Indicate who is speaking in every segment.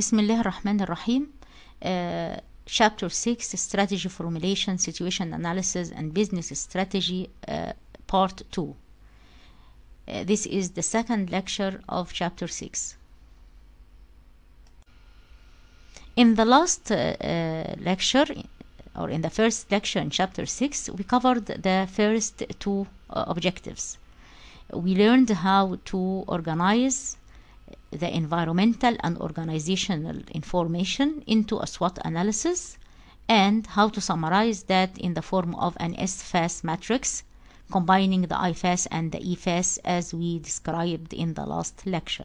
Speaker 1: بسم الله الرحمن الرحيم uh, Chapter 6 Strategy Formulation, Situation Analysis and Business Strategy uh, Part 2 uh, This is the second lecture of Chapter 6 In the last uh, uh, lecture or in the first lecture in Chapter 6 we covered the first two objectives. We learned how to organize the environmental and organizational information into a SWOT analysis and how to summarize that in the form of an SFAS matrix, combining the IFAS and the EFAS as we described in the last lecture.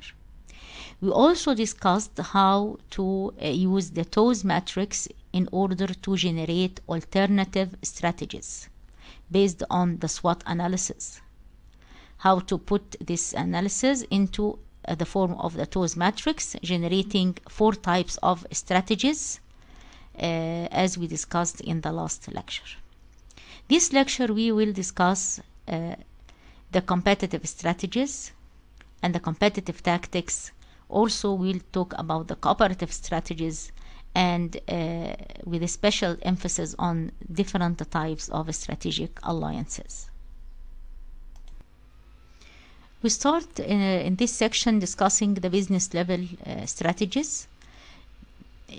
Speaker 1: We also discussed how to uh, use the TOES matrix in order to generate alternative strategies based on the SWOT analysis. How to put this analysis into uh, the form of the TOES matrix, generating four types of strategies uh, as we discussed in the last lecture. This lecture we will discuss uh, the competitive strategies and the competitive tactics. Also, we'll talk about the cooperative strategies and uh, with a special emphasis on different types of strategic alliances. We start in, uh, in this section discussing the business level uh, strategies.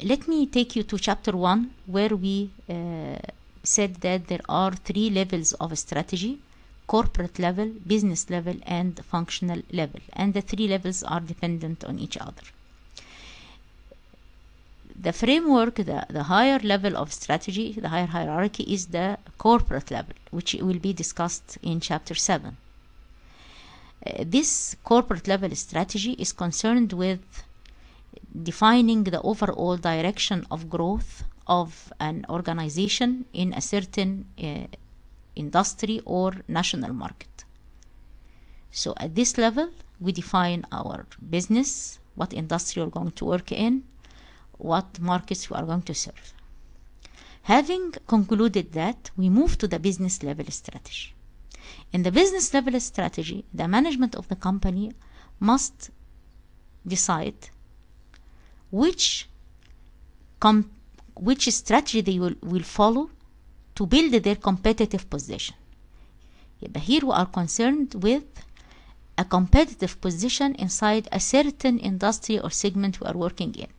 Speaker 1: Let me take you to chapter 1 where we uh, said that there are three levels of strategy corporate level, business level, and functional level. And the three levels are dependent on each other. The framework, the, the higher level of strategy, the higher hierarchy is the corporate level, which will be discussed in chapter 7 this corporate level strategy is concerned with defining the overall direction of growth of an organization in a certain uh, industry or national market. So at this level, we define our business, what industry we're going to work in, what markets we are going to serve. Having concluded that, we move to the business level strategy. In the business level strategy, the management of the company must decide which com- which strategy they will, will follow to build their competitive position. But here we are concerned with a competitive position inside a certain industry or segment we are working in.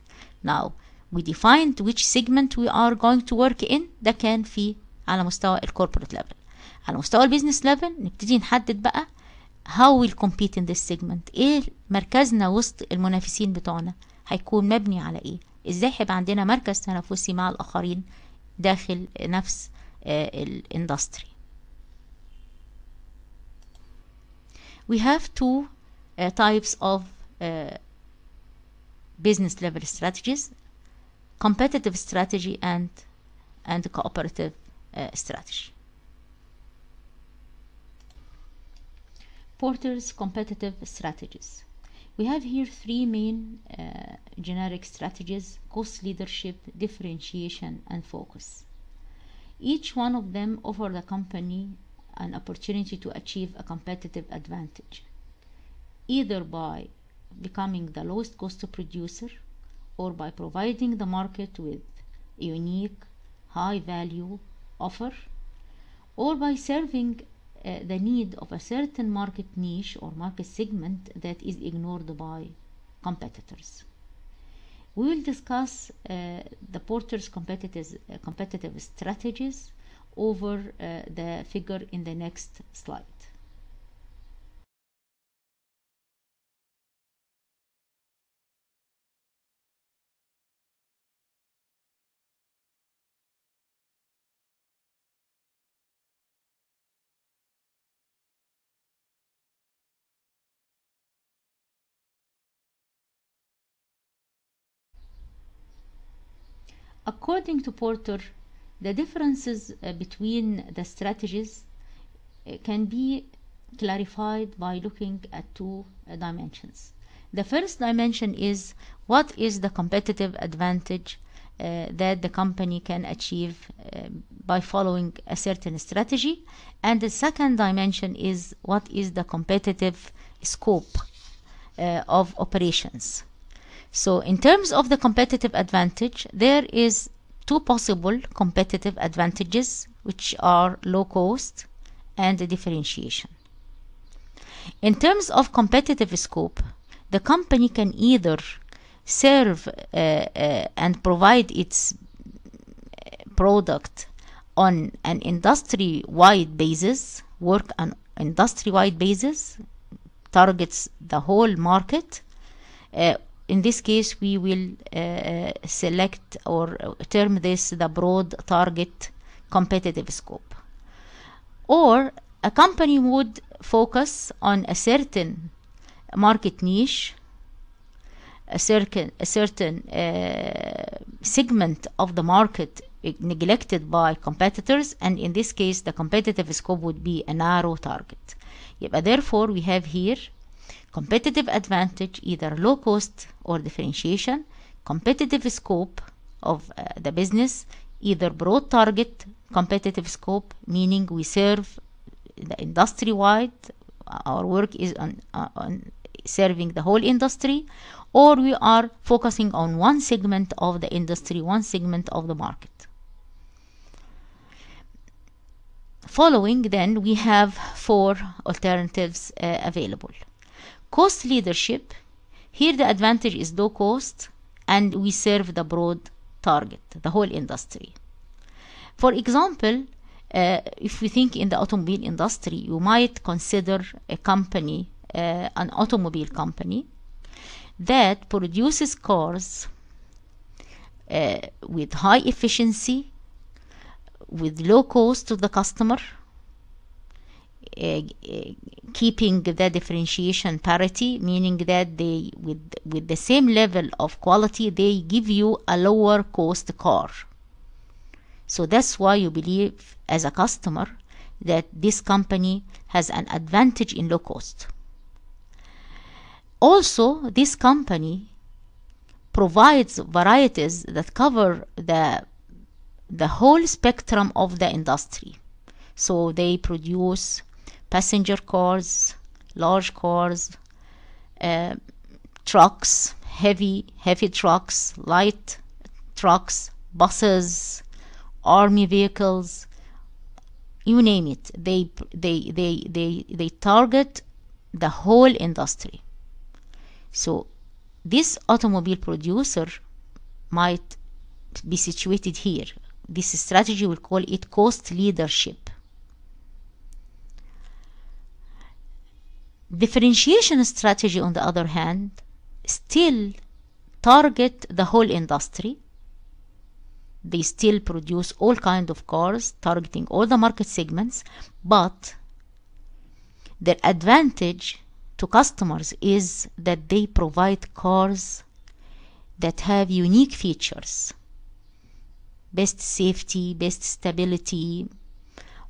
Speaker 1: Now we defined which segment we are going to work in That can be على مستوى corporate level. على مستوى البيزنس ليفل نبتدي نحدد بقى how ويل compete in this segment ايه مركزنا وسط المنافسين بتوعنا هيكون مبني على ايه ازاي هيبقى عندنا مركز تنافسي مع الاخرين داخل نفس آه، الاندستري we have two uh, types of uh, business level strategies competitive strategy and and cooperative uh, strategy Porter's competitive strategies. We have here three main uh, generic strategies cost leadership, differentiation, and focus. Each one of them offer the company an opportunity to achieve a competitive advantage, either by becoming the lowest cost producer or by providing the market with a unique, high value offer, or by serving uh, the need of a certain market niche or market segment that is ignored by competitors. We will discuss uh, the porter's competitive, uh, competitive strategies over uh, the figure in the next slide. According to Porter, the differences uh, between the strategies uh, can be clarified by looking at two uh, dimensions. The first dimension is what is the competitive advantage uh, that the company can achieve uh, by following a certain strategy, and the second dimension is what is the competitive scope uh, of operations. So in terms of the competitive advantage, there is two possible competitive advantages, which are low cost and differentiation. In terms of competitive scope, the company can either serve uh, uh, and provide its uh, product on an industry-wide basis, work on industry-wide basis, targets the whole market, uh, in this case we will uh, uh, select or term this the broad target competitive scope or a company would focus on a certain market niche a certain, a certain uh, segment of the market neglected by competitors and in this case the competitive scope would be a narrow target. therefore we have here competitive advantage, either low cost or differentiation, competitive scope of uh, the business, either broad target, competitive scope, meaning we serve the industry wide, uh, our work is on, uh, on serving the whole industry, or we are focusing on one segment of the industry, one segment of the market. Following, then, we have four alternatives uh, available. Cost leadership. Here the advantage is low cost and we serve the broad target, the whole industry. For example, uh, if we think in the automobile industry, you might consider a company, uh, an automobile company, that produces cars uh, with high efficiency, with low cost to the customer, uh, keeping the differentiation parity meaning that they with with the same level of quality they give you a lower cost car so that's why you believe as a customer that this company has an advantage in low cost also this company provides varieties that cover the the whole spectrum of the industry so they produce passenger cars, large cars, uh, trucks, heavy, heavy trucks, light trucks, buses, army vehicles, you name it. They, they, they, they, they target the whole industry. So this automobile producer might be situated here. This strategy will call it cost leadership. Differentiation strategy, on the other hand, still target the whole industry. They still produce all kind of cars targeting all the market segments, but their advantage to customers is that they provide cars that have unique features best safety, best stability,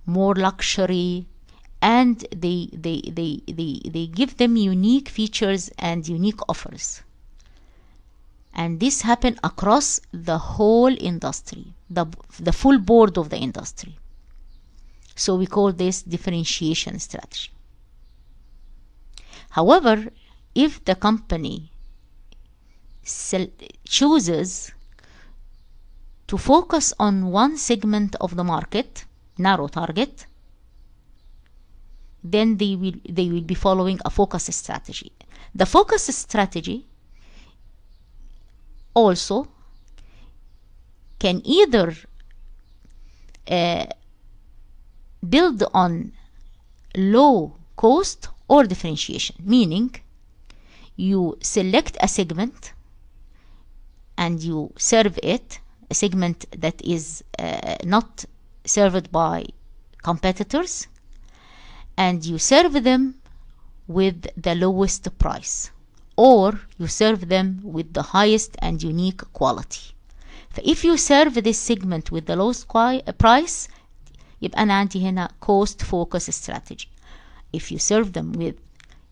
Speaker 1: more luxury, and they, they, they, they, they give them unique features and unique offers. And this happened across the whole industry, the, the full board of the industry. So we call this differentiation strategy. However, if the company chooses to focus on one segment of the market, narrow target, then they will, they will be following a focus strategy. The focus strategy also can either uh, build on low cost or differentiation, meaning you select a segment and you serve it, a segment that is uh, not served by competitors and you serve them with the lowest price or you serve them with the highest and unique quality if you serve this segment with the lowest uh, price يبقى أنا عندي هنا cost focus strategy if you serve them with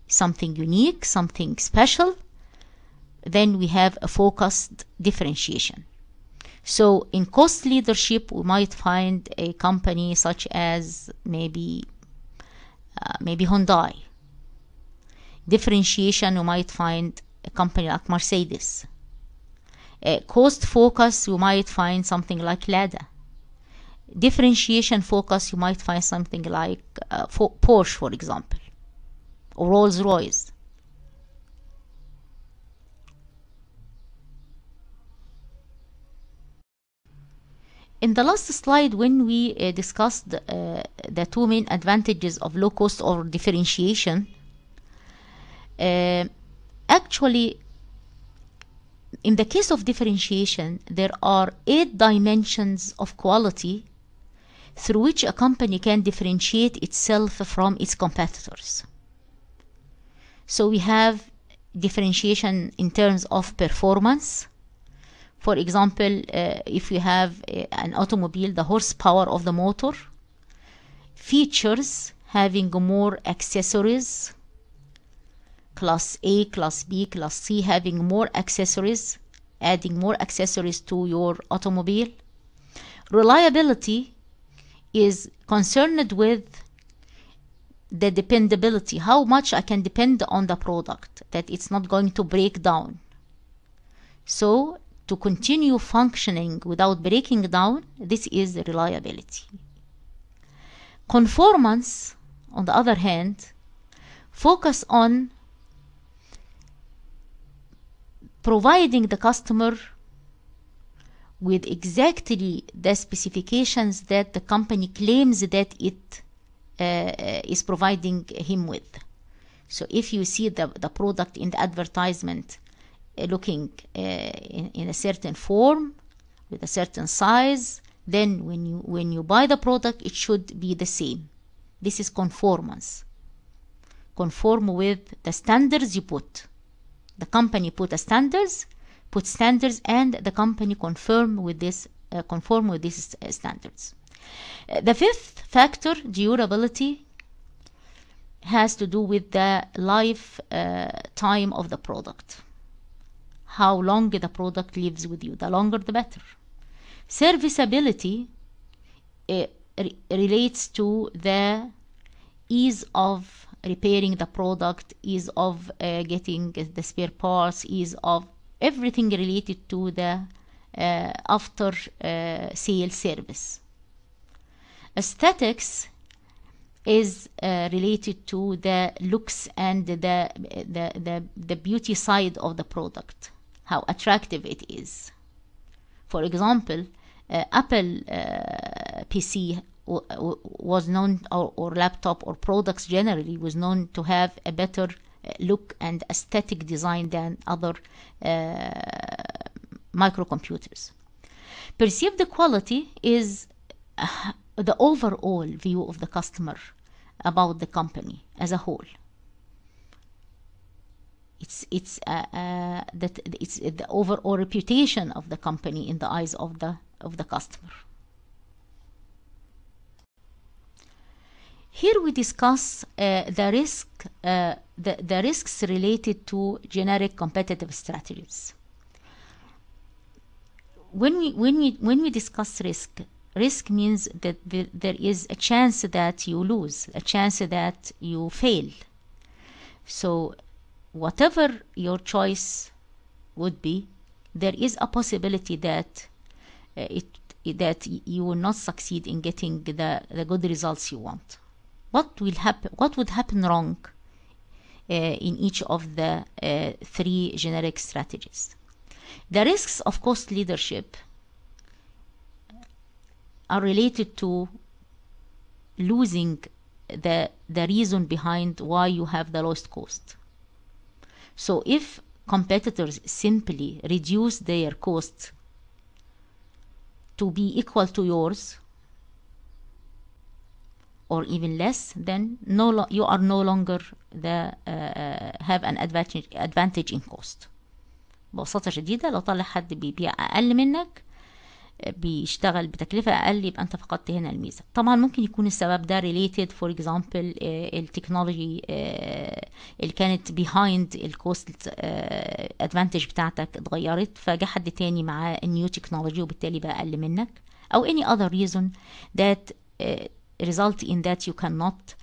Speaker 1: something unique something special then we have a focused differentiation so in cost leadership we might find a company such as maybe uh, maybe Hyundai. Differentiation, you might find a company like Mercedes. Uh, cost focus, you might find something like Lada. Differentiation focus, you might find something like uh, for Porsche, for example, or Rolls Royce. in the last slide when we uh, discussed uh, the two main advantages of low cost or differentiation uh, actually in the case of differentiation there are eight dimensions of quality through which a company can differentiate itself from its competitors so we have differentiation in terms of performance for example uh, if you have uh, an automobile the horsepower of the motor features having more accessories class a class b class c having more accessories adding more accessories to your automobile reliability is concerned with the dependability how much i can depend on the product that it's not going to break down so to continue functioning without breaking down, this is reliability. Conformance, on the other hand, focus on providing the customer with exactly the specifications that the company claims that it uh, uh is providing him with. So if you see the, the product in the advertisement uh, looking uh, in, in a certain form with a certain size then when you when you buy the product it should be the same this is conformance conform with the standards you put the company put the standards put standards and the company confirm with this uh, conform with these uh, standards uh, the fifth factor durability has to do with the life time of the product how long the product lives with you. The longer, the better. Serviceability eh, re relates to the ease of repairing the product, ease of uh, getting the spare parts, ease of everything related to the uh, after uh, sale service. Aesthetics is uh, related to the looks and the, the, the, the beauty side of the product how attractive it is. For example, uh, Apple uh, PC was known or, or, laptop or products generally was known to have a better uh, look and aesthetic design than other uh, microcomputers perceived quality is uh, the overall view of the customer about the company as a whole it's it's uh, uh, that it's the overall reputation of the company in the eyes of the of the customer. Here we discuss uh, the risk, uh, the, the risks related to generic competitive strategies. When we, when we, when we discuss risk, risk means that there is a chance that you lose, a chance that you fail. So whatever your choice would be, there is a possibility that uh, it that you will not succeed in getting the, the good results you want. What will happen? What would happen wrong uh, in each of the uh, three generic strategies? The risks of cost leadership are related to losing the the reason behind why you have the lowest cost. So if competitors simply reduce their costs to be equal to yours or even less, then no you are no longer the, uh, uh, have an advantage, advantage in cost. ببساطة شديدة لو طلع حد بيبيع أقل منك بيشتغل بتكلفة أقل يبقى أنت فقدت هنا الميزة طبعا ممكن يكون السبب ده related for example آه، التكنولوجي آه، اللي كانت behind الكوست آه، advantage بتاعتك اتغيرت فجاء حد تاني معاه النيو تكنولوجي وبالتالي بقى أقل منك أو any other reason that result in that you cannot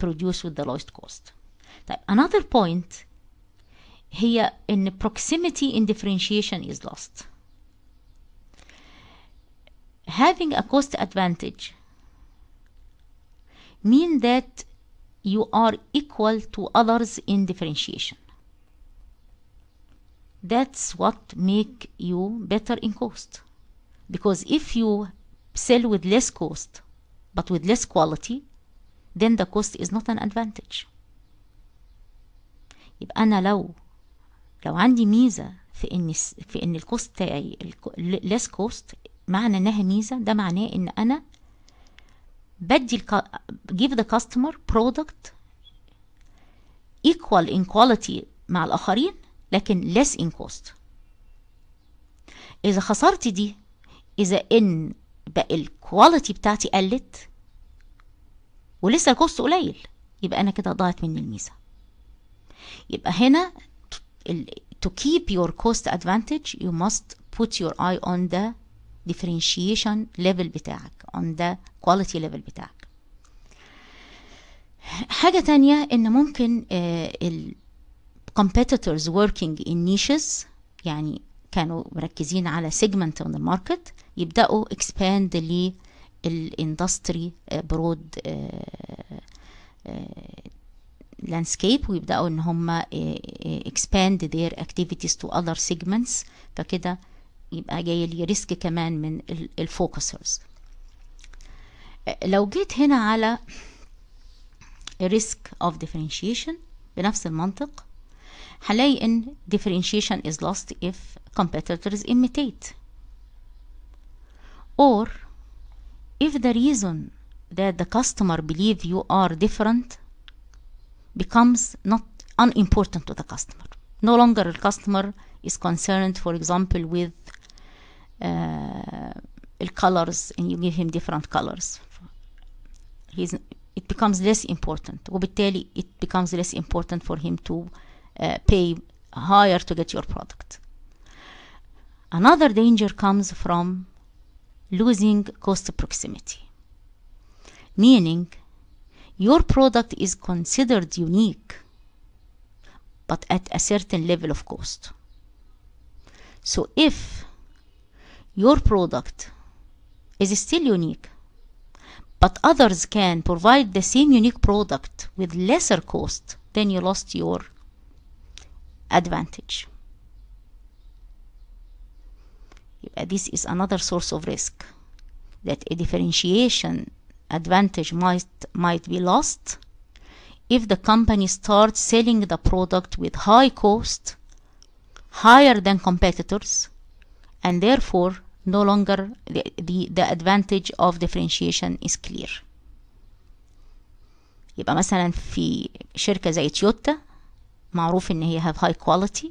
Speaker 1: produce with the lowest cost طيب another point هي ان proximity in differentiation is lost having a cost advantage mean that you are equal to others in differentiation. That's what make you better in cost. Because if you sell with less cost but with less quality then the cost is not an advantage. يبقى أنا لو لو عندي ميزة في إن في إن الكوست تاعي less cost معنى انها ميزه ده معناه ان انا بدي give the customer product equal in quality مع الآخرين لكن less in cost إذا خسرت دي إذا إن بقى الكواليتي بتاعتي قلت ولسه الكوست قليل يبقى أنا كده ضاعت مني الميزة يبقى هنا to keep your cost advantage you must put your eye on the differentiation level بتاعك on the quality level بتاعك حاجة تانية ان ممكن ال competitors working in niches يعني كانوا مركزين على segment من market يبدأوا expand industry broad landscape ويبدأوا ان هما expand their activities to other segments فكده يبقى جاي لي ريسك كمان من الفوكسرز لو جيت هنا على risk of differentiation بنفس المنطق هلاقي ان differentiation is lost if competitors imitate or if the reason that the customer believe you are different becomes not unimportant to the customer no longer the customer is concerned for example with Uh, colors, and you give him different colors he's it becomes less important وبالتالي it becomes less important for him to uh, pay higher to get your product another danger comes from losing cost proximity meaning your product is considered unique but at a certain level of cost so if your product is still unique but others can provide the same unique product with lesser cost then you lost your advantage this is another source of risk that a differentiation advantage might might be lost if the company starts selling the product with high cost higher than competitors and therefore no longer the, the, the advantage of differentiation is clear يبقى مثلا في شركة زي تويوتا معروف ان هي have high quality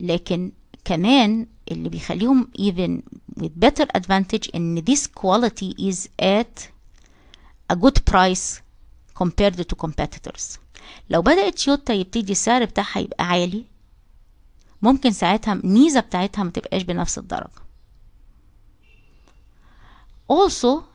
Speaker 1: لكن كمان اللي بيخليهم even with better advantage ان this quality is at a good price compared to competitors لو بدأت تويوتا يبتدي السعر بتاعها يبقى عالي ممكن ساعتها الميزة بتاعتها ما تبقاش بنفس الدرجة also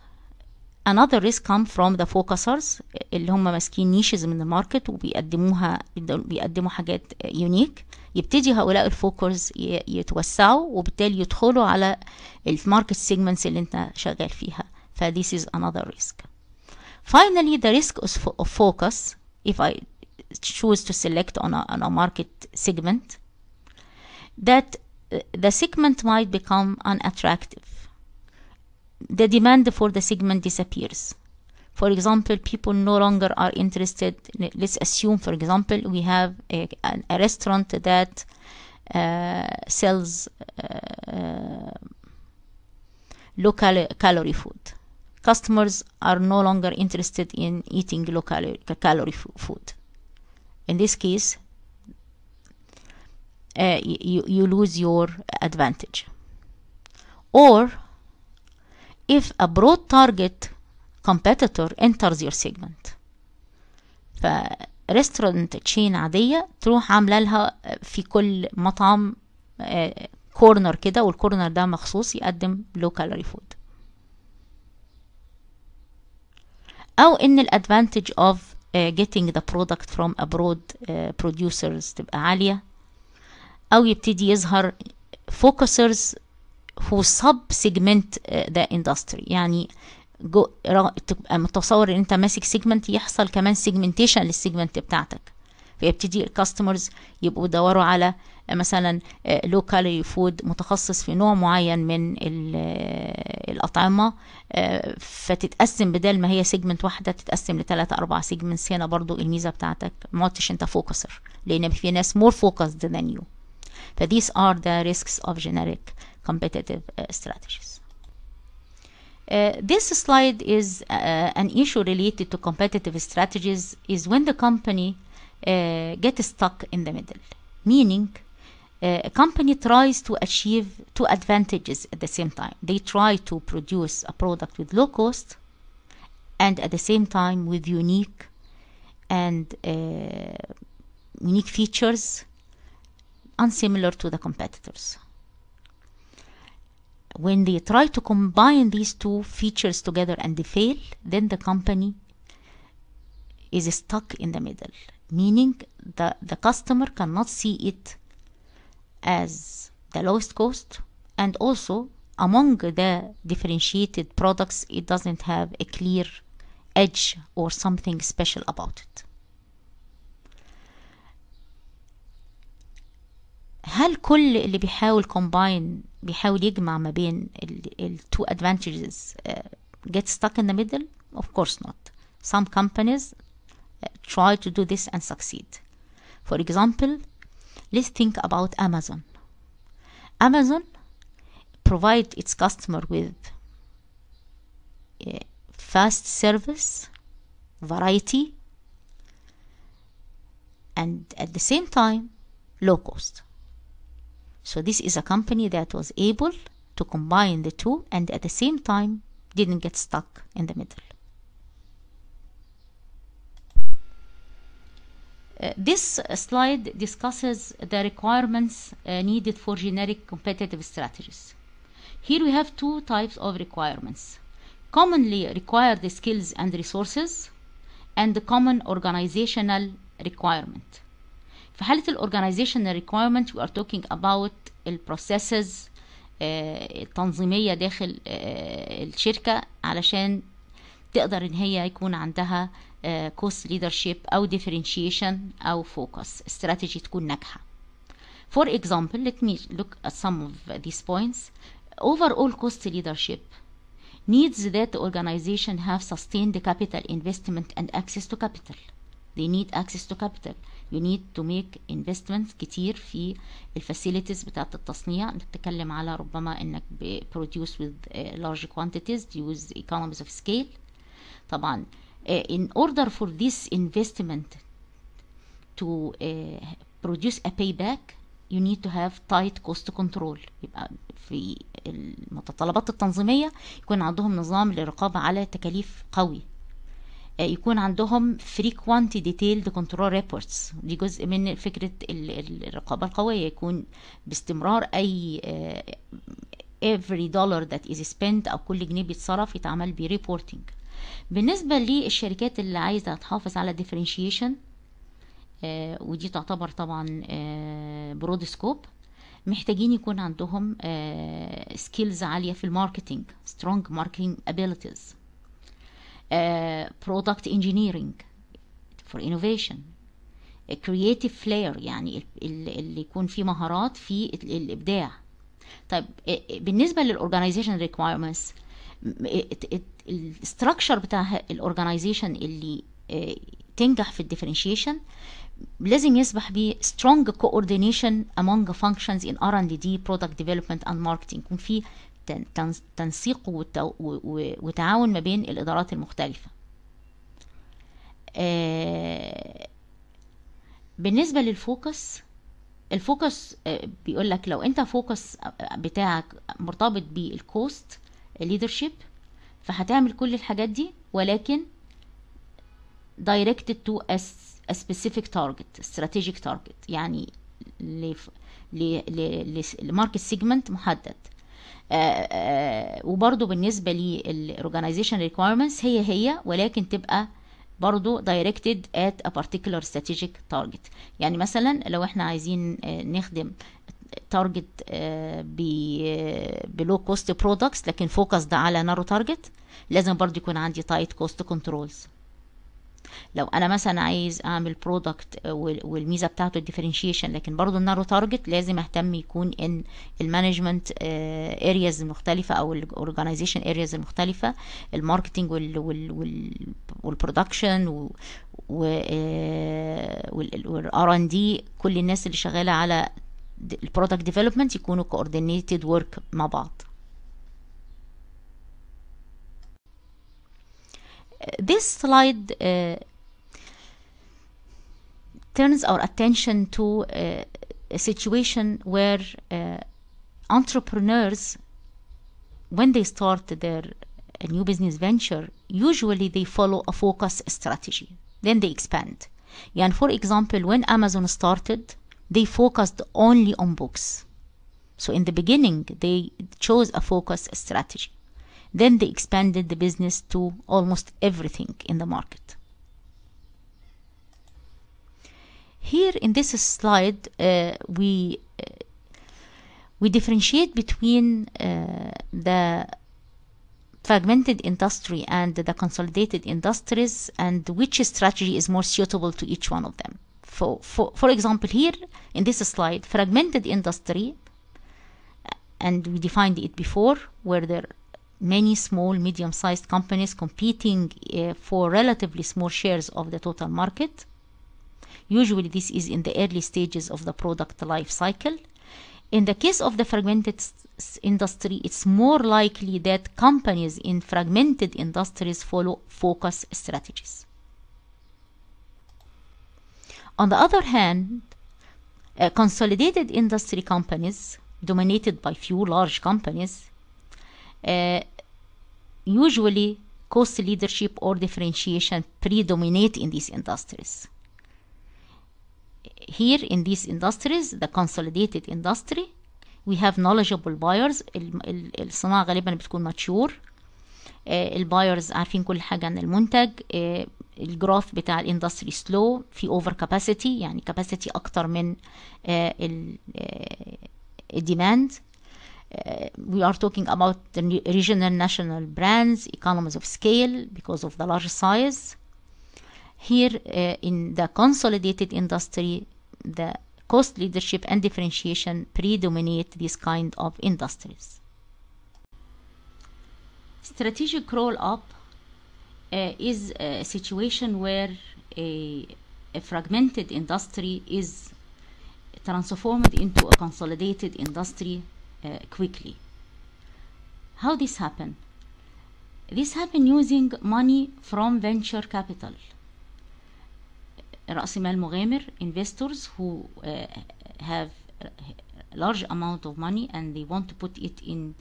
Speaker 1: another risk come from the focusers اللي هم ماسكين نيشز من الماركت وبيقدموها بيقدموا حاجات يونيك يبتدي هؤلاء الفوكرز يتوسعوا وبالتالي يدخلوا على الماركت سيجمنتس اللي انت شغال فيها ف this is another risk finally the risk of focus if I choose to select on a, on a market segment that the segment might become unattractive the demand for the segment disappears. For example, people no longer are interested. Let's assume, for example, we have a, an, a restaurant that uh, sells uh, local calorie food. Customers are no longer interested in eating low calorie, food. In this case, uh, you, you lose your advantage. Or if a broad target competitor enters your segment ف restaurant chain عادية تروح عاملة لها في كل مطعم كورنر كده والكورنر ده مخصوص يقدم low calorie food او ان ال advantage of getting the product from abroad producers تبقى عالية او يبتدي يظهر focusers هو sub segment uh, the industry يعني جو تبقى متصور ان انت ماسك سيجمنت يحصل كمان سيجمنتيشن للسيجمنت بتاعتك فيبتدي الكاستمرز يبقوا يدوروا على آه، مثلا لو آه، فود متخصص في نوع معين من آه، الأطعمة فتتقسم بدل ما هي سيجمنت واحدة تتقسم لثلاثة أربعة سيجمنتس هنا برضو الميزة بتاعتك ما عدتش أنت فوكسر لأن في ناس مور فوكسد ذان يو فذيس ار ذا ريسكس اوف جينيريك competitive uh, strategies. Uh, this slide is uh, an issue related to competitive strategies is when the company uh, gets stuck in the middle meaning uh, a company tries to achieve two advantages at the same time they try to produce a product with low cost and at the same time with unique and uh, unique features unsimilar to the competitors when they try to combine these two features together and they fail, then the company is stuck in the middle, meaning the, the customer cannot see it as the lowest cost and also among the differentiated products it doesn't have a clear edge or something special about it هل كل اللي بيحاول combine بيحاول يجمع ما بين التو advantages get stuck in the middle of course not some companies try to do this and succeed for example let's think about Amazon Amazon provide its customer with fast service variety and at the same time low cost so this is a company that was able to combine the two and at the same time didn't get stuck in the middle. Uh, this uh, slide discusses the requirements uh, needed for generic competitive strategies. Here we have two types of requirements. Commonly required skills and resources and the common organizational requirement. في حاله organizational requirement we are talking about البروسيسز التنظيميه داخل الشركه علشان تقدر ان هي يكون عندها cost leadership او differentiation او focus استراتيجي تكون ناجحه For example, let me look at some of these points. Overall cost leadership needs that the organization have sustained capital investment and access to capital. They need access to capital. you need to make investments كتير في الفاسيلتيز بتاعه التصنيع نتكلم على ربما انك with large quantities كوانتيتيز use economies of scale طبعا in order for this investment to uh, produce a payback you need to have tight cost control يبقى في المتطلبات التنظيمية يكون عندهم نظام لرقابة على تكاليف قوي آه، يكون عندهم frequent detailed control reports دي جزء من فكرة الرقابة القوية يكون باستمرار أي آه، every dollar that is spent أو كل جنيه بيتصرف يتعمل بريبورتنج بالنسبة للشركات اللي عايزة تحافظ على differentiation آه، ودي تعتبر طبعا برود سكوب محتاجين يكون عندهم سكيلز عاليه في الماركتنج سترونج ماركتنج abilities برودكت انجينيرنج فور انوفيشن كرييتيف فلير يعني اللي يكون فيه مهارات في الابداع طيب آه، آه، بالنسبه للاورجانيزيشن ريكوايرمنتس الاستراكشر بتاع الاورجانيزيشن اللي آه، تنجح في الديفرنشيشن لازم يصبح بيه strong coordination among functions in R&D product development and marketing يكون في تنسيق وتعاون ما بين الإدارات المختلفة آه، بالنسبة للفوكس الفوكس آه، بيقول لك لو انت فوكس بتاعك مرتبط بالكوست ليدرشيب فهتعمل كل الحاجات دي ولكن directed to a, specific target strategic target يعني لماركت سيجمنت محدد آه، آه، وبرضو بالنسبة للorganization requirements هي هي ولكن تبقى برضو directed at a particular strategic target يعني مثلا لو احنا عايزين آه، نخدم target ب بلو كوست برودكتس لكن فوكس ده على نارو تارجت لازم برضو يكون عندي تايت كوست كنترولز لو انا مثلا عايز اعمل برودكت والميزه بتاعته الديفرنشيشن لكن برضو النارو تارجت لازم اهتم يكون ان المانجمنت ارياز آه، المختلفه او الاورجنايزيشن ارياز المختلفه الماركتنج والبرودكشن والار ان دي كل الناس اللي شغاله على البرودكت ديفلوبمنت يكونوا كوردينيتد ورك مع بعض This slide uh, turns our attention to uh, a situation where uh, entrepreneurs, when they start their new business venture, usually they follow a focus strategy. Then they expand. And for example, when Amazon started, they focused only on books. So in the beginning, they chose a focus strategy. Then they expanded the business to almost everything in the market. Here in this slide, uh, we uh, we differentiate between uh, the fragmented industry and the consolidated industries and which strategy is more suitable to each one of them. For, for, for example, here in this slide, fragmented industry, uh, and we defined it before, where there many small, medium-sized companies competing uh, for relatively small shares of the total market. Usually this is in the early stages of the product life cycle. In the case of the fragmented industry, it's more likely that companies in fragmented industries follow focus strategies. On the other hand, uh, consolidated industry companies dominated by few large companies usually cost leadership or differentiation predominate in these industries. Here in these industries, the consolidated industry, we have knowledgeable buyers الصناعة غالبا بتكون mature البايرز عارفين كل حاجة عن المنتج الجراف بتاع الاندستري سلو في اوفر كاباسيتي يعني كاباسيتي اكتر من الديماند Uh, we are talking about the regional national brands, economies of scale because of the large size. Here uh, in the consolidated industry, the cost leadership and differentiation predominate these kind of industries. Strategic roll-up uh, is a situation where a, a fragmented industry is transformed into a consolidated industry uh, quickly. How this happen? This happen using money from venture capital. رأس مال investors who uh, have large amount of money and they want to put it in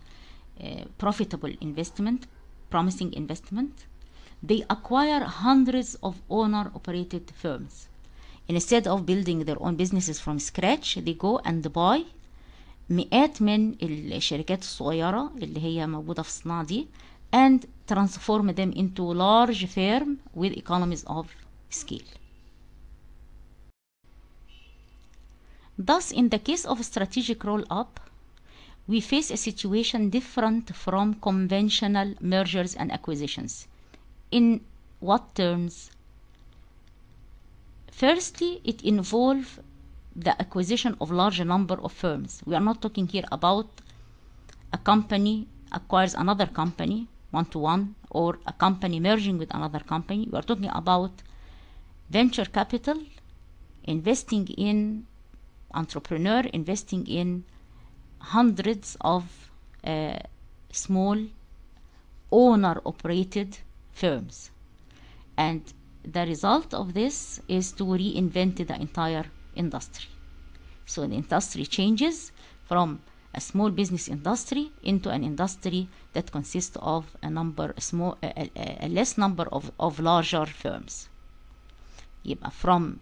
Speaker 1: uh, profitable investment promising investment they acquire hundreds of owner operated firms instead of building their own businesses from scratch they go and buy مئات من الشركات الصغيرة اللي هي موجودة في الصناعة دي and transform them into large firm with economies of scale. Thus, in the case of strategic roll-up, we face a situation different from conventional mergers and acquisitions. In what terms? Firstly, it involves the acquisition of large number of firms. We are not talking here about a company acquires another company one-to-one or a company merging with another company. We are talking about venture capital investing in entrepreneur, investing in hundreds of uh, small owner operated firms. And the result of this is to reinvent the entire industry. So an industry changes from a small business industry into an industry that consists of a number a small a, a, a less number of, of larger firms uh, from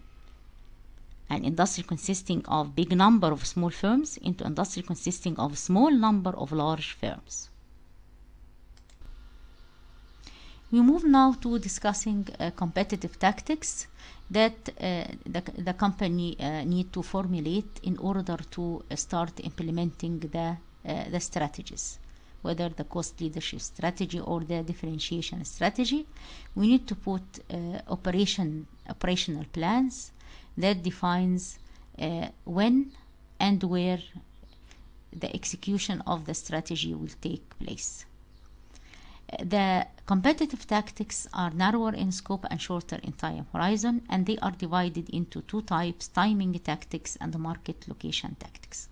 Speaker 1: an industry consisting of big number of small firms into industry consisting of small number of large firms we move now to discussing uh, competitive tactics that uh, the, the company uh, need to formulate in order to start implementing the, uh, the strategies whether the cost leadership strategy or the differentiation strategy we need to put operation operational plans that defines when and where the execution of the strategy will take place. The competitive tactics are narrower in scope and shorter in time horizon, and they are divided into two types timing tactics and market location tactics.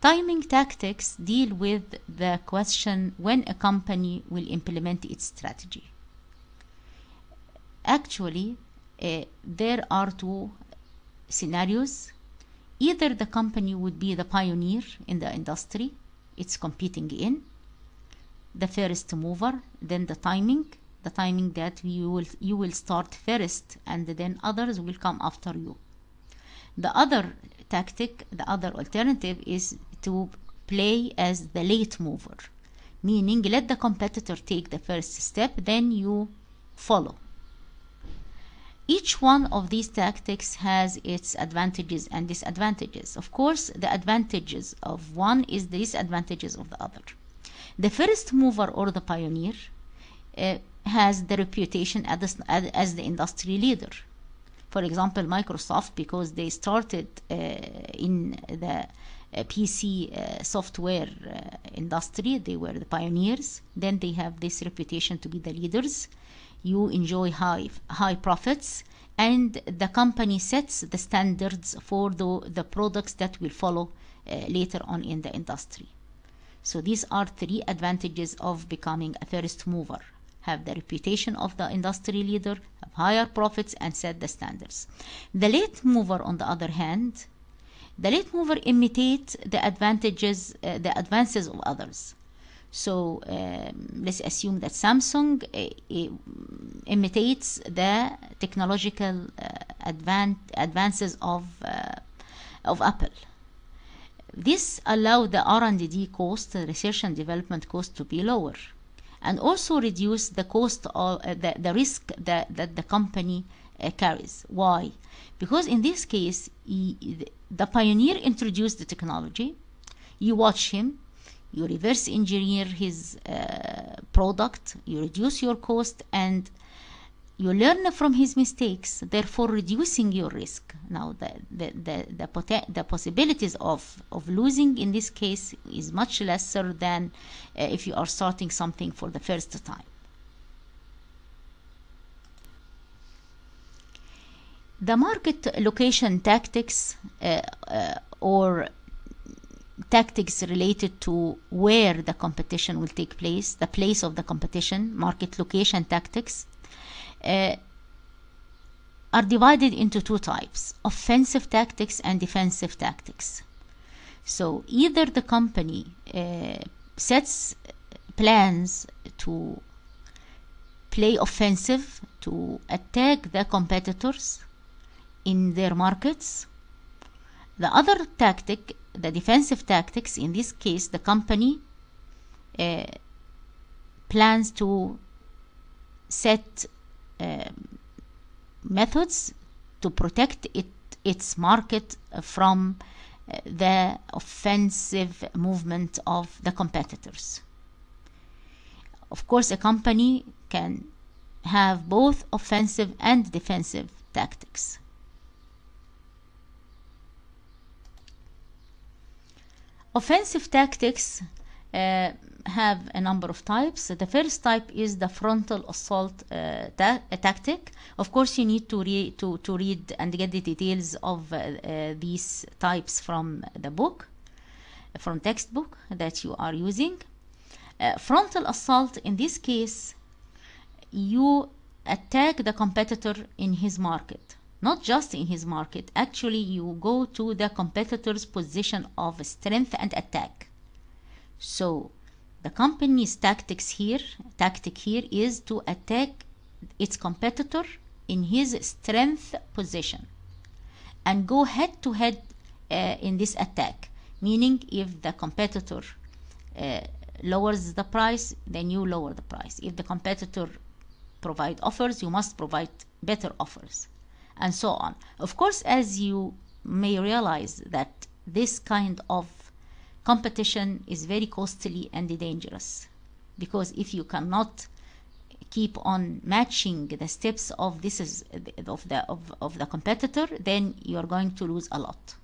Speaker 1: Timing tactics deal with the question when a company will implement its strategy. Actually, uh, there are two scenarios. Either the company would be the pioneer in the industry it's competing in the first mover then the timing the timing that you will you will start first and then others will come after you the other tactic the other alternative is to play as the late mover meaning let the competitor take the first step then you follow each one of these tactics has its advantages and disadvantages. Of course, the advantages of one is the disadvantages of the other. The first mover or the pioneer uh, has the reputation as the industry leader. For example, Microsoft, because they started uh, in the uh, PC uh, software uh, industry. They were the pioneers. Then they have this reputation to be the leaders you enjoy high, high profits, and the company sets the standards for the, the products that will follow uh, later on in the industry. So these are three advantages of becoming a first mover. Have the reputation of the industry leader, have higher profits, and set the standards. The late mover, on the other hand, the late mover imitates the advantages, uh, the advances of others. So um, let's assume that Samsung uh, imitates the technological uh, advan advances of, uh, of Apple. This allowed the R&D cost, research and development cost, to be lower, and also reduce the cost of uh, the, the risk that, that the company uh, carries. Why? Because in this case, he, the pioneer introduced the technology. You watch him, you reverse engineer his uh, product you reduce your cost and you learn from his mistakes therefore reducing your risk now the the the, the, the possibilities of of losing in this case is much lesser than uh, if you are starting something for the first time the market location tactics uh, uh, or tactics related to where the competition will take place, the place of the competition, market location tactics, uh, are divided into two types offensive tactics and defensive tactics. So either the company uh, sets plans to play offensive, to attack the competitors in their markets. The other tactic the defensive tactics, in this case, the company uh, plans to set uh, methods to protect it, its market from uh, the offensive movement of the competitors. Of course, a company can have both offensive and defensive tactics. Offensive tactics uh, have a number of types. The first type is the frontal assault uh, ta uh, tactic. Of course, you need to, re to, to read and get the details of uh, uh these types from the book, from textbook that you are using. Uh, frontal assault, in this case, you attack the competitor in his market not just in his market. Actually, you go to the competitor's position of strength and attack. So the company's tactics here, tactic here is to attack its competitor in his strength position and go head to head uh, in this attack. Meaning, if the competitor uh, lowers the price, then you lower the price. If the competitor provide offers, you must provide better offers and so on. Of course, as you may realize that this kind of competition is very costly and dangerous because if you cannot keep on matching the steps of this is of the of, of the competitor then you are going to lose a lot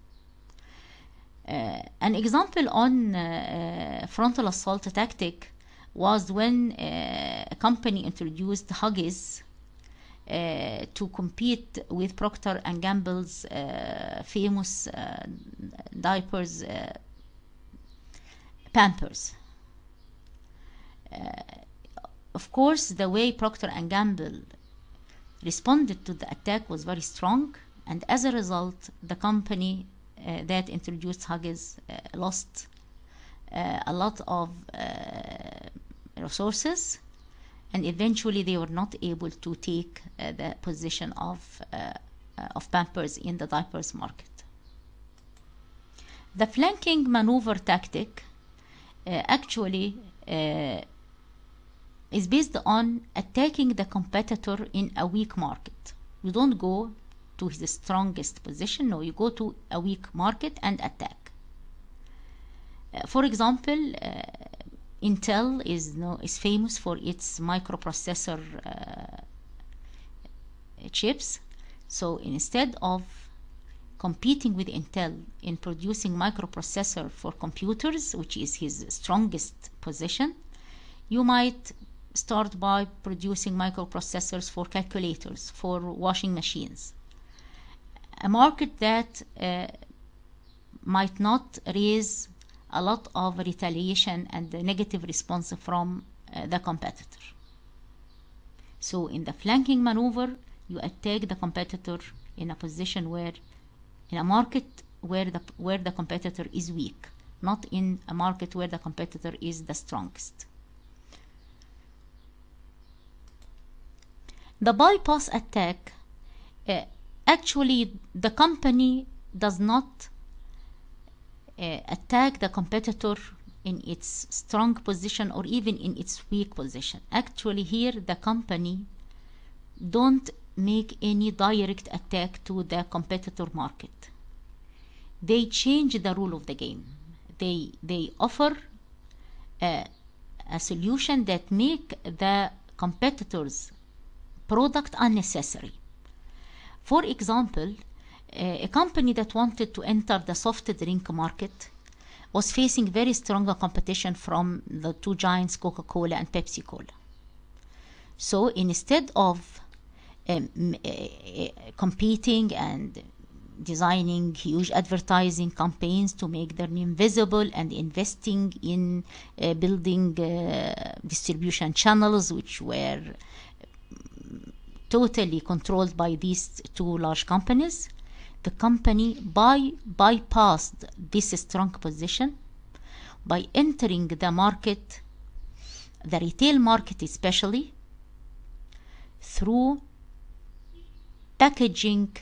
Speaker 1: uh, an example on uh, uh frontal assault tactic was when uh, a company introduced huggies uh, to compete with Procter and Gamble's uh, famous uh, diapers, uh, Pampers. Uh, of course, the way Procter and Gamble responded to the attack was very strong, and as a result, the company uh, that introduced Huggies lost a lot of resources and eventually they were not able to take uh, the position of, uh, uh, of Pampers in the diapers market. The flanking maneuver tactic actually is based on attacking the competitor in a weak market. You don't go to his strongest position, no, you go to a weak market and attack. Uh, for example, uh, Intel is is famous for its microprocessor uh, chips. So instead of competing with Intel in producing microprocessor for computers, which is his strongest position, you might start by producing microprocessors for calculators, for washing machines. A market that uh, might not raise a lot of retaliation and negative response from uh, the competitor. So in the flanking maneuver, you attack the competitor in a position where, in a market where the, where the competitor is weak, not in a market where the competitor is the strongest. The bypass attack, uh, actually the company does not uh, attack the competitor in its strong position or even in its weak position actually here the company don't make any direct attack to the competitor market they change the rule of the game they they offer a, a solution that make the competitors product unnecessary for example a company that wanted to enter the soft drink market was facing very strong competition from the two giants Coca-Cola and Pepsi Cola. So instead of um, uh, competing and designing huge advertising campaigns to make their name visible and investing in uh, building uh, distribution channels which were mm, totally controlled by these two large companies the company by, bypassed this strong position by entering the market, the retail market especially, through packaging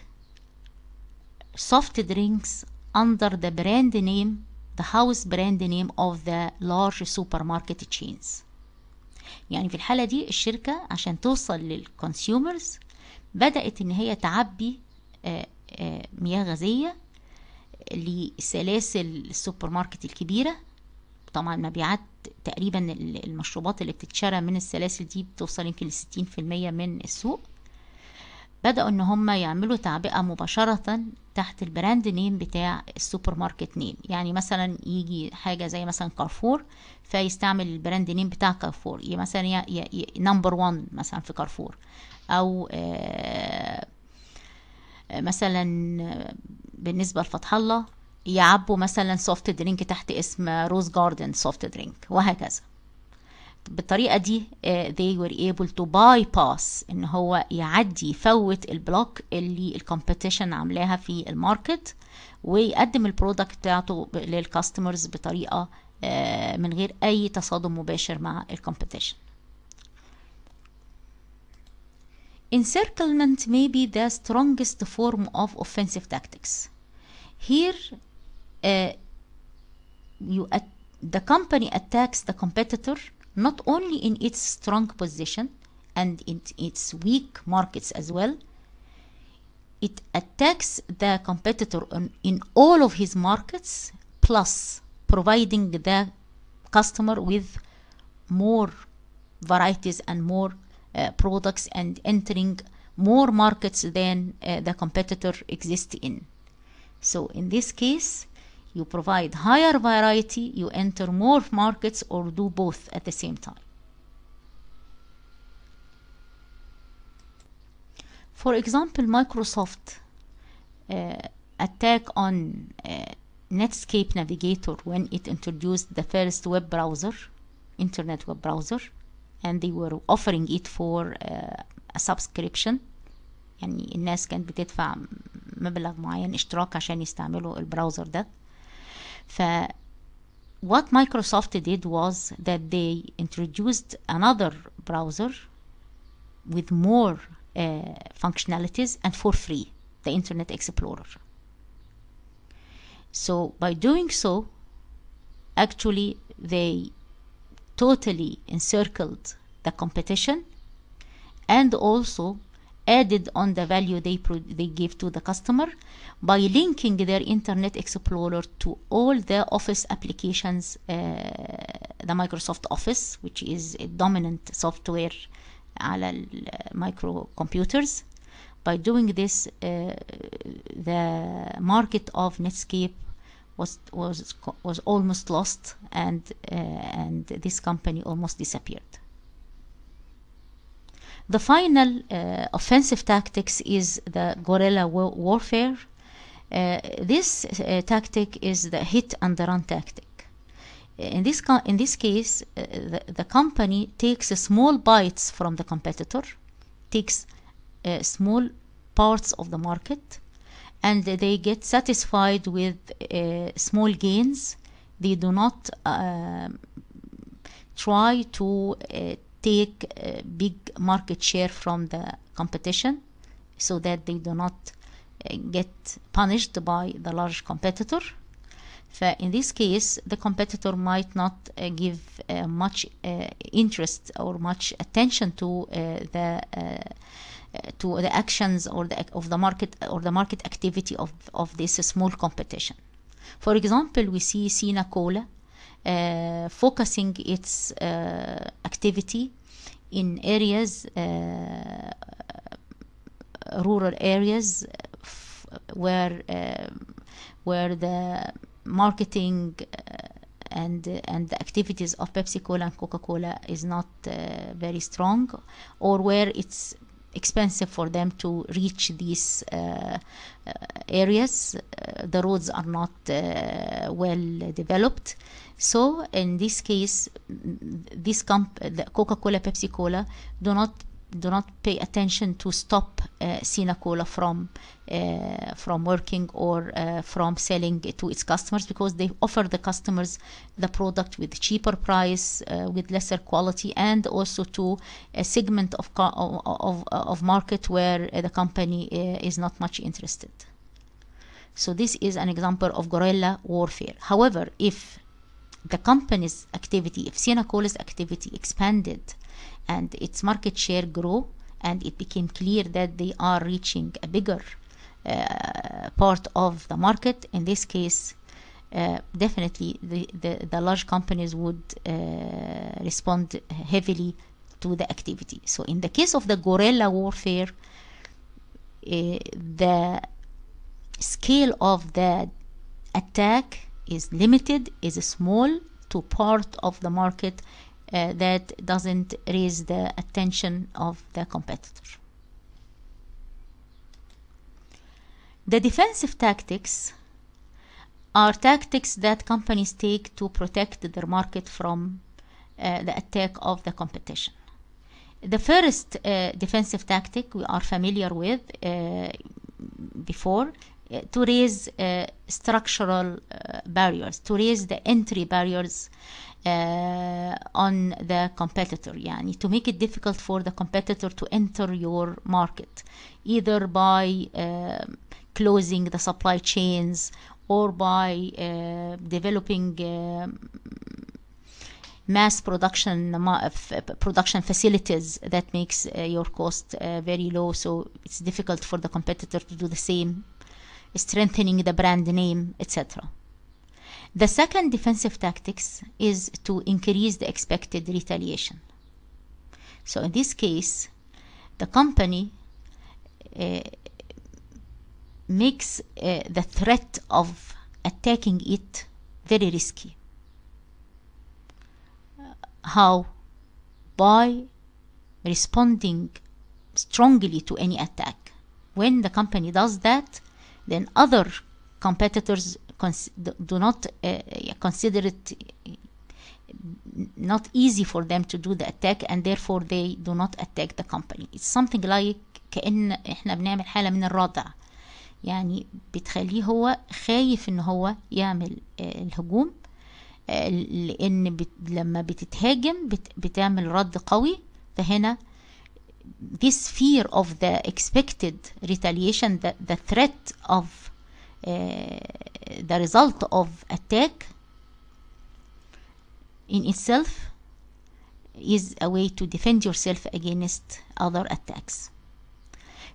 Speaker 1: soft drinks under the brand name, the house brand name of the large supermarket chains. يعني في الحالة دي الشركة عشان توصل للكونسيومرز بدأت إن هي تعبي آه، مياه غازية لسلاسل السوبر ماركت الكبيرة طبعا مبيعات تقريبا المشروبات اللي بتتشرى من السلاسل دي بتوصل يمكن لستين في المية من السوق بدأوا إن هم يعملوا تعبئة مباشرة تحت البراند نيم بتاع السوبر ماركت نيم يعني مثلا يجي حاجة زي مثلا كارفور فيستعمل البراند نيم بتاع كارفور مثلا نمبر وان مثلا في كارفور أو آه مثلا بالنسبة لفتح الله يعبوا مثلا سوفت درينك تحت اسم روز جاردن سوفت درينك وهكذا بالطريقة دي آه، they were able to bypass ان هو يعدي يفوت البلوك اللي الكمبيتيشن عاملاها في الماركت ويقدم البرودكت بتاعته للكاستمرز بطريقة آه، من غير اي تصادم مباشر مع الكمبيتيشن Encirclement may be the strongest form of offensive tactics. Here, uh, you at the company attacks the competitor not only in its strong position and in its weak markets as well, it attacks the competitor on, in all of his markets, plus providing the customer with more varieties and more uh, products and entering more markets than uh, the competitor exists in. So in this case, you provide higher variety, you enter more markets or do both at the same time. For example, Microsoft uh, attack on uh, Netscape Navigator when it introduced the first web browser, internet web browser, and they were offering it for uh, a subscription يعني الناس كانت بتدفع مبلغ معين اشتراك عشان يستعملوا البراوزر ده ف what Microsoft did was that they introduced another browser with more uh, functionalities and for free the Internet Explorer so by doing so actually they totally encircled the competition and also added on the value they, they give to the customer by linking their Internet Explorer to all the Office applications, uh, the Microsoft Office, which is a dominant software على microcomputers. By doing this, uh, the market of Netscape was was was almost lost, and uh, and this company almost disappeared. The final uh, offensive tactics is the guerrilla warfare. Uh, this uh, tactic is the hit and the run tactic. In this in this case, uh, the, the company takes small bites from the competitor, takes uh, small parts of the market and they get satisfied with uh, small gains. They do not um, try to uh, take uh, big market share from the competition so that they do not uh, get punished by the large competitor. in this case, the competitor might not uh, give much interest or much attention to the to the actions or the of the market or the market activity of of this small competition. For example, we see Sina Cola uh, focusing its uh, activity in areas, uh, rural areas, where uh, where the marketing uh, and and the activities of Pepsi Cola and Coca Cola is not uh, very strong, or where it's expensive for them to reach these uh, uh areas. Uh, the roads are not uh, well developed. So in this case, this comp- Coca-Cola, Pepsi-Cola do not do not pay attention to stop uh, Cola from uh, from working or uh, from selling to its customers because they offer the customers the product with cheaper price, uh, with lesser quality, and also to a segment of of, of market where the company uh, is not much interested. So this is an example of guerrilla warfare. However, if the company's activity, if Siena Cole's activity expanded and its market share grew, and it became clear that they are reaching a bigger uh, part of the market, in this case, uh, definitely the, the, the, large companies would uh, respond heavily to the activity. So, in the case of the guerrilla warfare, uh, the scale of the attack is limited, is small to part of the market uh, that doesn't raise the attention of the competitor. The defensive tactics are tactics that companies take to protect their market from uh, the attack of the competition. The first uh, defensive tactic we are familiar with uh, before uh, to raise uh, structural uh, barriers to raise the entry barriers uh, on the competitor يعني to make it difficult for the competitor to enter your market either by uh, closing the supply chains or by uh, developing mass production production facilities that makes your cost very low so it's difficult for the competitor to do the same strengthening the brand name, etc. The second defensive tactics is to increase the expected retaliation. So in this case, the company uh, makes uh, the threat of attacking it very risky. How? By responding strongly to any attack. When the company does that, then other competitors do not uh, consider it not easy for them to do the attack and therefore they do not attack the company it's something like كأن احنا بنعمل حالة من الردع يعني بتخليه هو خايف ان هو يعمل الهجوم لان بت لما بتتهاجم بت بتعمل رد قوي فهنا this fear of the expected retaliation, the, the threat of uh, the result of attack in itself is a way to defend yourself against other attacks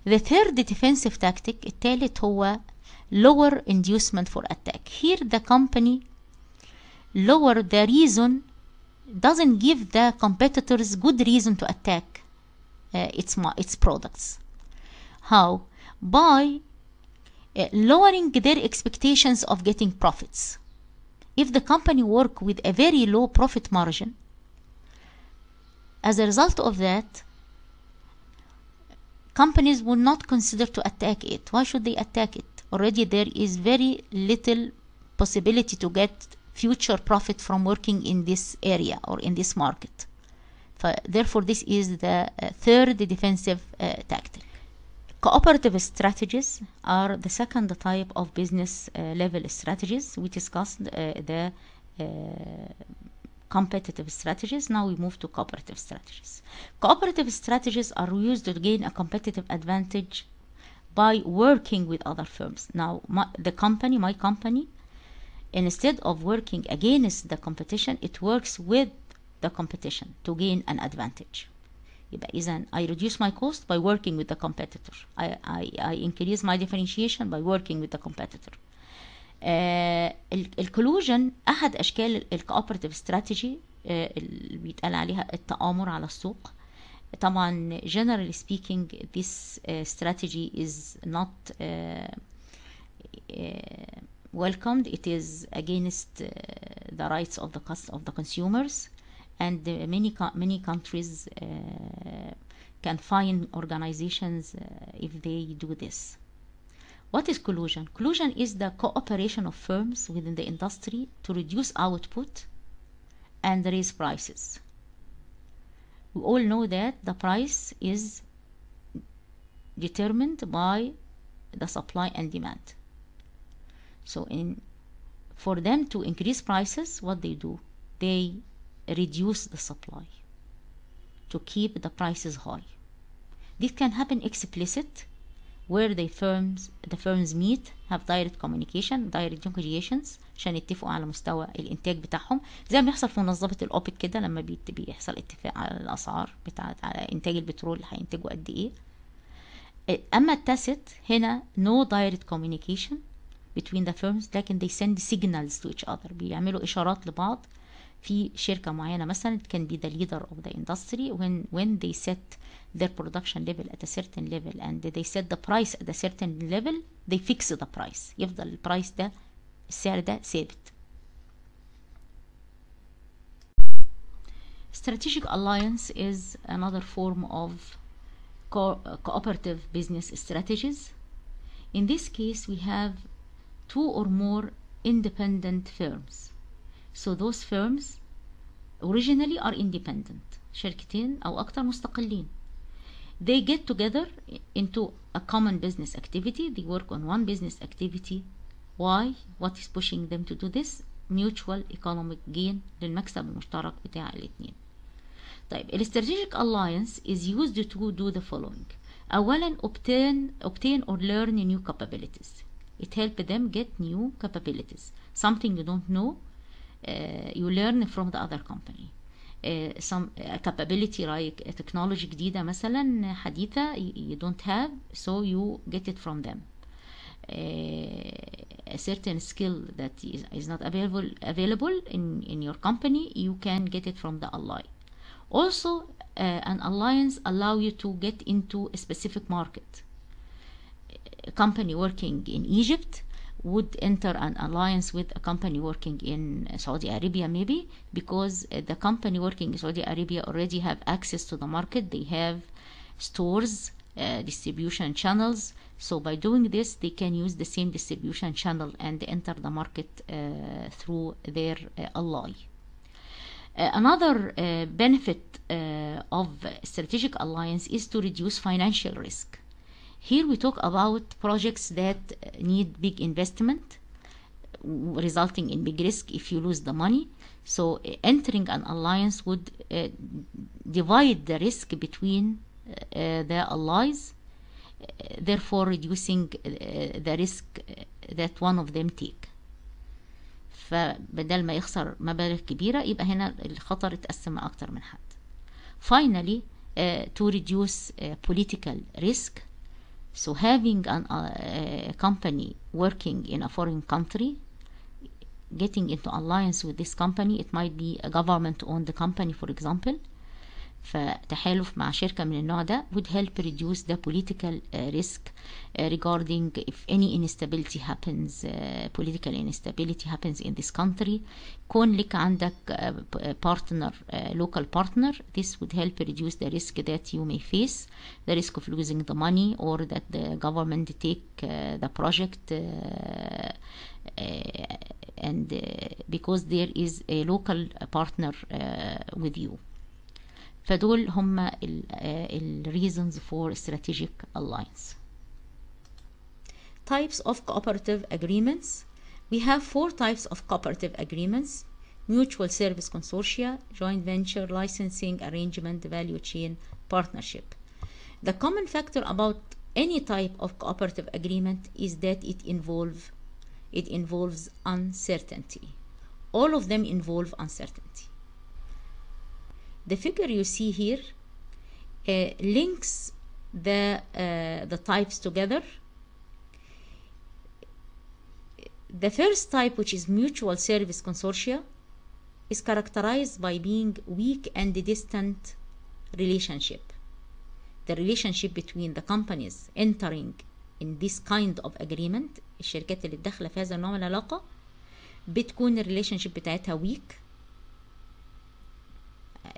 Speaker 1: the third defensive tactic الثالث هو lower inducement for attack here the company lower the reason doesn't give the competitors good reason to attack uh, its, its products. How? By uh, lowering their expectations of getting profits. If the company work with a very low profit margin, as a result of that, companies will not consider to attack it. Why should they attack it? Already there is very little possibility to get future profit from working in this area or in this market therefore this is the uh, third defensive uh, tactic cooperative strategies are the second type of business uh, level strategies we discussed the competitive strategies. Now we move to cooperative strategies. Cooperative strategies are used to gain a competitive advantage by working with other firms. Now, my, the company, my company, instead of working against the competition, it works with the competition to gain an advantage I reduce my cost by working with the competitor I, I, I increase my differentiation by working with the competitor آه uh, الكلوجن أحد أشكال الكوبرتيف استراتيجي آه اللي بيتقال عليها التآمر على السوق طبعا generally speaking this uh, strategy is not uh, uh, welcomed it is against uh, the rights of the of the consumers and uh, many many countries uh, can find organizations uh, if they do this. What is collusion? Collusion is the cooperation of firms within the industry to reduce output and raise prices. We all know that the price is determined by the supply and demand. So in for them to increase prices, what they do? They reduce the supply to keep the prices high. This can happen explicit where the firms the firms meet have direct communication direct negotiations عشان يتفقوا على مستوى الانتاج بتاعهم زي ما بيحصل في منظمة الاوبك كده لما بيحصل اتفاق على الاسعار بتاعة على انتاج البترول هينتجوا قد ايه اما التاسيت هنا no direct communication between the firms لكن they send signals to each other بيعملوا اشارات لبعض في شركة معينة مثلا it can be the leader of the industry when when they set their production level at a certain level and they set the price at a certain level they fix the price يفضل البرايس ده السعر ده ثابت Strategic alliance is another form of co cooperative business strategies. In this case, we have two or more independent firms so those firms originally are independent شركتين أو أكثر مستقلين they get together into a common business activity they work on one business activity why what is pushing them to do this mutual economic gain للمكسب المشترك بتاع الاثنين. طيب ال strategic alliance is used to do the following أولا obtain obtain or learn new capabilities it helps them get new capabilities something you don't know you learn from the other company uh, some uh, capability like technology جديدة مثلا حديثة you don't have so you get it from them uh, a certain skill that is, is not available available in, in your company you can get it from the ally also uh, an alliance allow you to get into a specific market a company working in egypt would enter an alliance with a company working in Saudi Arabia maybe because uh, the company working in Saudi Arabia already have access to the market they have stores uh, distribution channels so by doing this they can use the same distribution channel and enter the market uh, through their uh, ally uh, another uh, benefit of strategic alliance is to reduce financial risk here we talk about projects that uh, need big investment resulting in big risk if you lose the money. So uh, entering an alliance would uh, divide the risk between uh, uh the allies, therefore reducing the risk that one of them take. فبدل ما يخسر مبالغ كبيرة يبقى هنا الخطر اتقسم أكتر من حد. Finally, uh, to reduce uh, political risk, so having an, uh, a company working in a foreign country, getting into alliance with this company, it might be a government-owned company, for example, فالتحالف مع شركة من النوع ده would help reduce the political uh, risk uh, regarding if any instability happens uh, political instability happens in this country كون لك عندك partner local partner this would help reduce the risk that you may face the risk of losing the money or that the government take the project and because there is a local partner with you فدول هم الريزنز فور استراتيجيك alliance types of cooperative agreements we have four types of cooperative agreements mutual service consortia joint venture licensing arrangement value chain partnership the common factor about any type of cooperative agreement is that it involve it involves uncertainty all of them involve uncertainty the figure you see here uh, links the uh, the types together the first type which is mutual service consortia is characterized by being weak and distant relationship the relationship between the companies entering in this kind of agreement الشركات اللي داخله في هذا النوع من العلاقه بتكون الريليشن شيب بتاعتها weak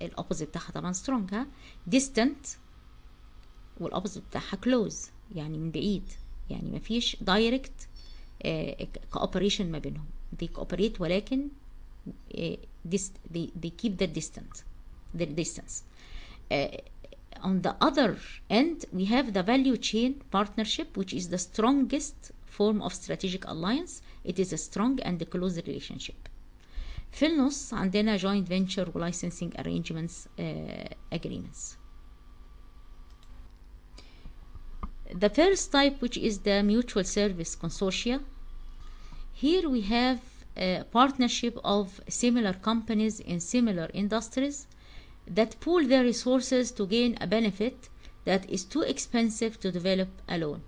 Speaker 1: الأوبوزيت بتاعها طبعا strong ها distant والأوبوزيت بتاعها close يعني من بعيد يعني مفيش direct cooperation ما بينهم they cooperate ولكن they, they keep the distance the distance on the other end we have the value chain partnership which is the strongest form of strategic alliance it is a strong and close relationship في النص عندنا joint venture licensing arrangements eh, agreements the first type which is the mutual service consortia here we have a partnership of similar companies in similar industries that pool their resources to gain a benefit that is too expensive to develop alone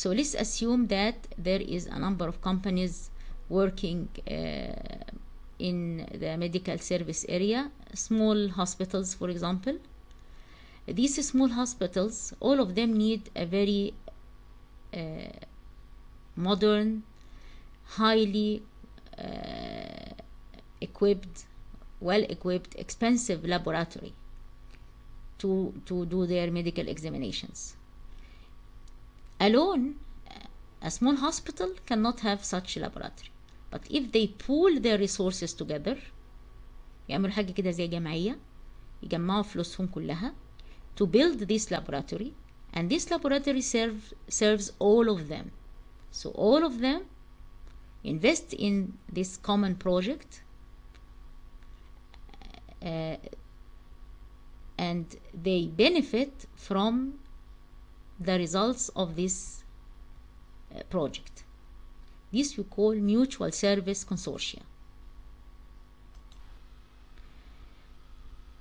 Speaker 1: so let's assume that there is a number of companies working uh, in the medical service area, small hospitals, for example. These small hospitals, all of them need a very uh, modern, highly uh, equipped, well equipped, expensive laboratory to, to do their medical examinations. Alone, a small hospital cannot have such laboratory but if they pool their resources together يعملوا حاجة كده زي جمعية يجمعوا فلوسهم كلها to build this laboratory and this laboratory serve, serves all of them so all of them invest in this common project uh, and they benefit from the results of this uh, project this we call mutual service consortia.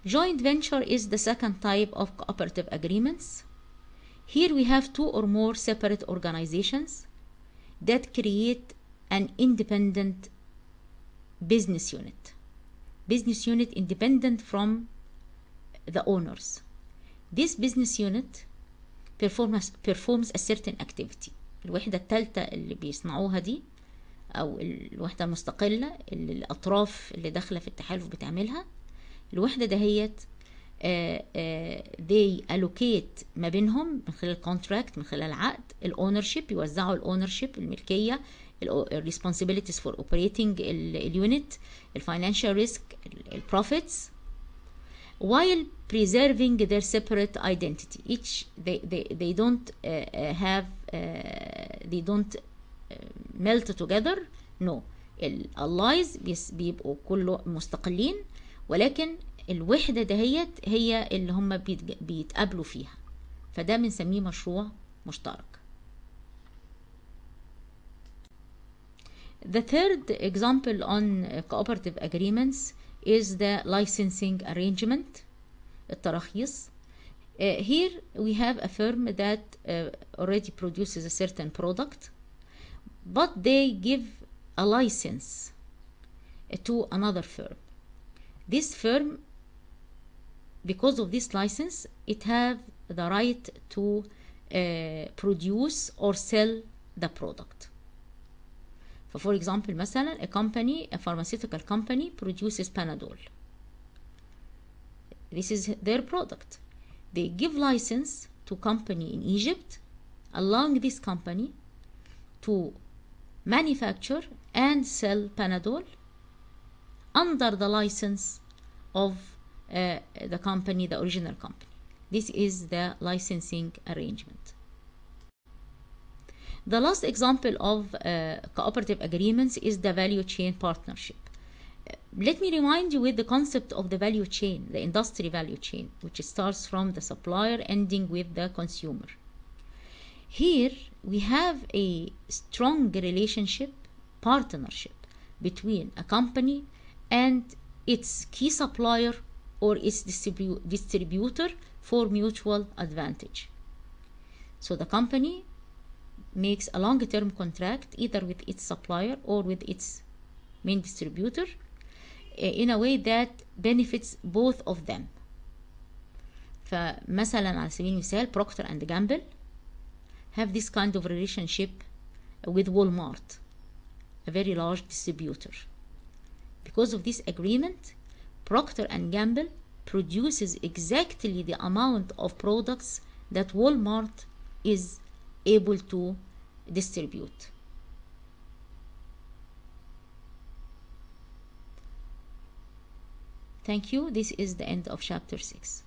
Speaker 1: Joint venture is the second type of cooperative agreements. Here we have two or more separate organizations that create an independent business unit. Business unit independent from the owners. This business unit performs, performs a certain activity. الوحدة التالتة اللي بيصنعوها دي أو الوحدة المستقلة اللي الأطراف اللي داخلة في التحالف بتعملها الوحدة دهيت آه، آه، they allocate ما بينهم من خلال contract من خلال عقد الownership يوزعوا الownership الملكيه for operating الريسبونسبيلتيز unit اوبريتنج financial risk ريسك profits while preserving their separate identity each they they, they don't uh, have they don't uh, melt together no الالايز بيبقوا كله مستقلين ولكن الوحده دهيت هي اللي هم بيتقابلوا فيها فده بنسميه مشروع مشترك The third example on cooperative agreements is the licensing arrangement التراخيص Uh, here we have a firm that uh, already produces a certain product but they give a license uh, to another firm this firm because of this license it have the right to uh, produce or sell the product For example مثلا a company a pharmaceutical company produces Panadol this is their product they give license to company in Egypt, allowing this company to manufacture and sell Panadol under the license of uh, the company, the original company. This is the licensing arrangement. The last example of uh, cooperative agreements is the value chain partnership let me remind you with the concept of the value chain, the industry value chain, which starts from the supplier ending with the consumer. Here we have a strong relationship, partnership between a company and its key supplier or its distribu distributor for mutual advantage. So the company makes a long term contract either with its supplier or with its main distributor in a way that benefits both of them فمثلا على سبيل المثال بروكتر اند جامبل have this kind of relationship with Walmart a very large distributor because of this agreement Procter and Gamble produces exactly the amount of products that Walmart is able to distribute Thank you. This is the end of chapter 6.